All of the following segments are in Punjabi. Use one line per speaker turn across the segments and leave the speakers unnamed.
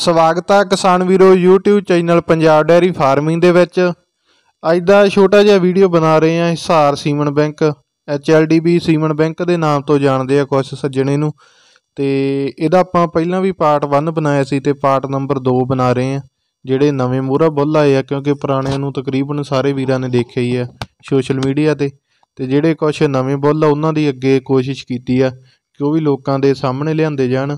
ਸਵਾਗਤ ਆ ਕਿਸਾਨ ਵੀਰੋ YouTube channel Punjab dairy farming ਦੇ ਵਿੱਚ ਅੱਜ ਦਾ ਛੋਟਾ ਜਿਹਾ ਵੀਡੀਓ ਬਣਾ ਰਹੇ ਆ Hisar semen bank HLDB semen bank ਦੇ ਨਾਮ ਤੋਂ ਜਾਣਦੇ ਆ ਕੁਝ ਸੱਜਣੇ ਨੂੰ ਤੇ ਇਹਦਾ ਆਪਾਂ ਪਹਿਲਾਂ ਵੀ ਪਾਰਟ 1 ਬਣਾਇਆ ਸੀ ਤੇ ਪਾਰਟ ਨੰਬਰ 2 ਬਣਾ ਰਹੇ ਆ ਜਿਹੜੇ ਨਵੇਂ ਮੋਹਰਾ ਬੁੱਲ ਆਏ ਆ ਕਿਉਂਕਿ ਪੁਰਾਣਿਆਂ ਨੂੰ ਤਕਰੀਬਨ ਸਾਰੇ ਵੀਰਾਂ ਨੇ ਦੇਖਿਆ ਹੀ ਆ ਸੋਸ਼ਲ ਮੀਡੀਆ ਤੇ ਤੇ ਜਿਹੜੇ ਕੁਝ ਨਵੇਂ ਬੁੱਲ ਆ ਉਹਨਾਂ ਦੀ ਅੱਗੇ ਕੋਸ਼ਿਸ਼ ਕੀਤੀ ਆ ਕਿ ਉਹ ਵੀ ਲੋਕਾਂ ਦੇ ਸਾਹਮਣੇ ਲਿਆਂਦੇ ਜਾਣ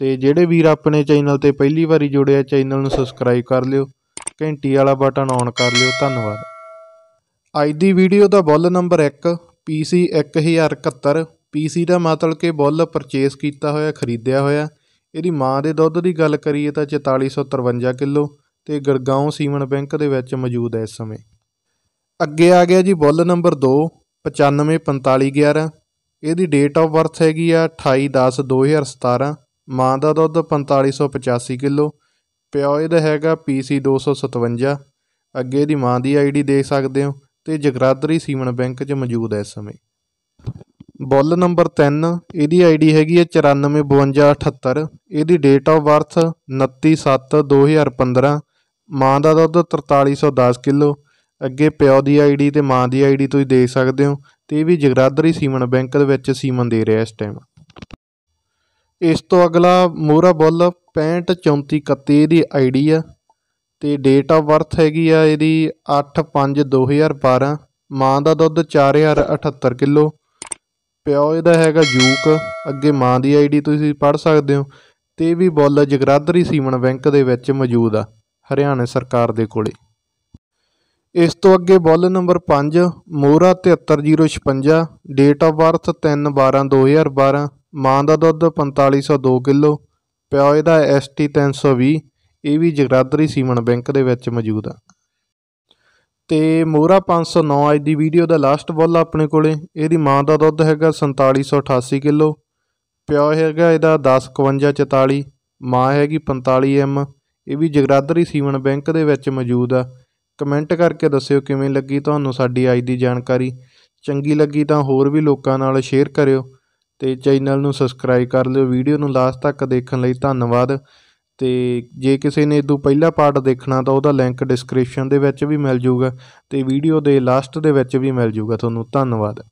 ਤੇ ਜਿਹੜੇ ਵੀਰ ਆਪਣੇ ਚੈਨਲ 'ਤੇ ਪਹਿਲੀ ਵਾਰੀ ਜੁੜੇ ਆ ਚੈਨਲ ਨੂੰ ਸਬਸਕ੍ਰਾਈਬ ਕਰ ਲਿਓ ਘੰਟੀ ਵਾਲਾ ਬਟਨ ਔਨ ਕਰ ਲਿਓ ਧੰਨਵਾਦ ਅੱਜ ਦੀ ਵੀਡੀਓ ਦਾ ਬੁੱਲ ਨੰਬਰ 1 PC 1071 PC ਦਾ ਮਤਲਬ ਕਿ ਬੁੱਲ ਪਰਚੇਸ ਕੀਤਾ ਹੋਇਆ ਖਰੀਦਿਆ ਹੋਇਆ ਇਹਦੀ ਮਾਂ ਦੇ ਦੁੱਧ ਦੀ ਗੱਲ ਕਰੀਏ ਤਾਂ 4453 ਕਿਲੋ ਤੇ ਗੜਗਾਉਂ ਸੀਮਨ ਬੈਂਕ ਦੇ ਵਿੱਚ ਮੌਜੂਦ ਹੈ ਇਸ ਸਮੇਂ ਅੱਗੇ ਆ ਗਿਆ ਜੀ ਬੁੱਲ ਨੰਬਰ 2 954511 ਇਹਦੀ ਡੇਟ ਆਫ ਬਰਥ ਹੈਗੀ ਆ 28/10/2017 ਮਾਂ ਦਾ ਦੁੱਧ 4585 ਕਿਲੋ ਪਿਓ ਇਹਦਾ ਹੈਗਾ ਪੀਸੀ 257 ਅੱਗੇ ਦੀ ਮਾਂ ਦੀ ਆਈਡੀ ਦੇਖ ਸਕਦੇ ਹੋ ਤੇ ਜਗਰਾਦਰੀ ਸੀਮਨ ਬੈਂਕ 'ਚ ਮੌਜੂਦ ਹੈ ਇਸ ਸਮੇਂ ਬੁੱਲ ਨੰਬਰ 3 ਇਹਦੀ ਆਈਡੀ ਹੈਗੀ ਹੈ 945278 ਇਹਦੀ ਡੇਟ ਆਫ ਬਰਥ 29/7/2015 ਮਾਂ ਦਾ ਦੁੱਧ 4310 ਕਿਲੋ ਅੱਗੇ ਪਿਓ ਦੀ ਆਈਡੀ ਤੇ ਮਾਂ ਦੀ ਆਈਡੀ ਤੁਸੀਂ ਦੇਖ ਸਕਦੇ ਹੋ ਤੇ ਇਹ ਵੀ ਜਗਰਾਦਰੀ ਸੀਮਨ ਬੈਂਕ ਦੇ ਵਿੱਚ ਸੀਮਨ ਦੇ ਰਿਹਾ ਇਸ ਟਾਈਮ ਇਸ ਤੋਂ ਅਗਲਾ ਮੋਹਰਾ ਬੁੱਲ 65 34 31 ਇਹਦੀ ਆਈਡੀ ਆ ਤੇ ਡੇਟ ਆਫ ਬਰਥ ਹੈਗੀ ਆ ਇਹਦੀ 8 5 2012 ਮਾਂ ਦਾ ਦੁੱਧ 4078 ਕਿਲੋ ਪਿਓ ਇਹਦਾ ਹੈਗਾ ਜੂਕ ਅੱਗੇ ਮਾਂ ਦੀ ਆਈਡੀ ਤੁਸੀਂ ਪੜ੍ਹ ਸਕਦੇ ਹੋ ਤੇ ਵੀ ਬੁੱਲ ਜਗਰਾਦਰੀ ਸੀਮਨ ਬੈਂਕ ਦੇ ਵਿੱਚ ਮੌਜੂਦ ਆ ਹਰਿਆਣਾ ਸਰਕਾਰ ਦੇ ਕੋਲੇ ਇਸ ਤੋਂ ਅੱਗੇ ਬੁੱਲ ਨੰਬਰ 5 ਮੋਹਰਾ 73056 ਡੇਟ ਆਫ ਬਰਥ 3 12 2012 ਮਾਂ ਦਾ ਦੁੱਧ 4502 ਕਿਲੋ ਪਿਓ ਇਹਦਾ ਐਸਟੀ 320 ਇਹ ਵੀ ਜਗਰਾਦਰੀ ਸੀਮਨ ਬੈਂਕ ਦੇ ਵਿੱਚ ਮੌਜੂਦ ਆ ਤੇ ਮੋਹਰਾ 509 ਅੱਜ ਦੀ ਵੀਡੀਓ ਦਾ ਲਾਸਟ ਬੁੱਲ ਆਪਣੇ ਕੋਲੇ ਇਹਦੀ ਮਾਂ ਦਾ ਦੁੱਧ ਹੈਗਾ 4788 ਕਿਲੋ ਪਿਓ ਹੈਗਾ ਇਹਦਾ 105144 ਮਾਂ ਹੈਗੀ 45 ਐਮ ਇਹ ਵੀ ਜਗਰਾਦਰੀ ਸੀਮਨ ਬੈਂਕ ਦੇ ਵਿੱਚ ਮੌਜੂਦ ਆ ਕਮੈਂਟ ਕਰਕੇ ਦੱਸਿਓ ਕਿਵੇਂ ਲੱਗੀ ਤੁਹਾਨੂੰ ਸਾਡੀ ਅੱਜ ਦੀ ਜਾਣਕਾਰੀ ਚੰਗੀ ਲੱਗੀ ਤਾਂ ਹੋਰ ਵੀ ਲੋਕਾਂ ਨਾਲ ਸ਼ੇਅਰ ਕਰਿਓ ਤੇ ਚੈਨਲ ਨੂੰ ਸਬਸਕ੍ਰਾਈਬ ਕਰ ਲਿਓ ਵੀਡੀਓ ਨੂੰ ਲਾਸਟ ਤੱਕ ਦੇਖਣ ਲਈ ਧੰਨਵਾਦ ਤੇ ਜੇ ਕਿਸੇ ਨੇ ਇਹਦੋਂ ਪਹਿਲਾ ਪਾਰਟ ਦੇਖਣਾ ਤਾਂ ਉਹਦਾ ਲਿੰਕ ਡਿਸਕ੍ਰਿਪਸ਼ਨ ਦੇ ਵਿੱਚ ਵੀ ਮਿਲ ਜਾਊਗਾ ਤੇ ਵੀਡੀਓ ਦੇ ਲਾਸਟ ਦੇ ਵਿੱਚ ਵੀ ਮਿਲ ਜਾਊਗਾ ਤੁਹਾਨੂੰ ਧੰਨਵਾਦ